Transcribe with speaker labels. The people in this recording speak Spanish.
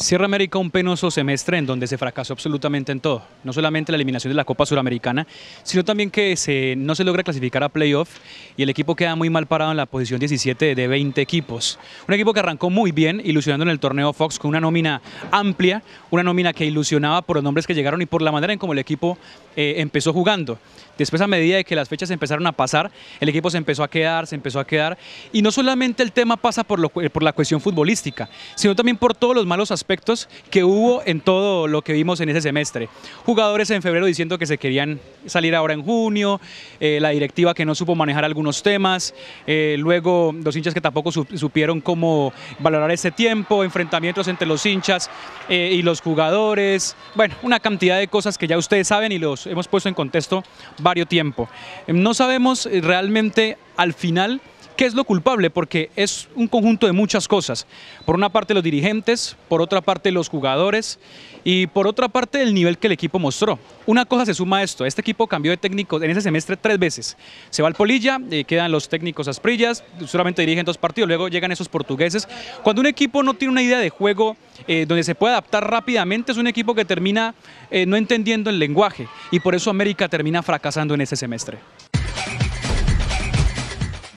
Speaker 1: Sierra América un penoso semestre en donde se fracasó absolutamente en todo. No solamente la eliminación de la Copa Suramericana, sino también que se, no se logra clasificar a playoff y el equipo queda muy mal parado en la posición 17 de 20 equipos. Un equipo que arrancó muy bien, ilusionando en el torneo Fox con una nómina amplia, una nómina que ilusionaba por los nombres que llegaron y por la manera en cómo el equipo eh, empezó jugando. Después, a medida de que las fechas empezaron a pasar, el equipo se empezó a quedar, se empezó a quedar. Y no solamente el tema pasa por, lo, por la cuestión futbolística, sino también por todos los malos aspectos que hubo en todo lo que vimos en ese semestre. Jugadores en febrero diciendo que se querían salir ahora en junio, eh, la directiva que no supo manejar algunos temas, eh, luego los hinchas que tampoco supieron cómo valorar ese tiempo, enfrentamientos entre los hinchas eh, y los jugadores, bueno, una cantidad de cosas que ya ustedes saben y los hemos puesto en contexto varios tiempo. No sabemos realmente al final ¿Qué es lo culpable? Porque es un conjunto de muchas cosas. Por una parte los dirigentes, por otra parte los jugadores y por otra parte el nivel que el equipo mostró. Una cosa se suma a esto, este equipo cambió de técnico en ese semestre tres veces. Se va al Polilla, eh, quedan los técnicos Asprillas, solamente dirigen dos partidos, luego llegan esos portugueses. Cuando un equipo no tiene una idea de juego eh, donde se puede adaptar rápidamente, es un equipo que termina eh, no entendiendo el lenguaje y por eso América termina fracasando en ese semestre.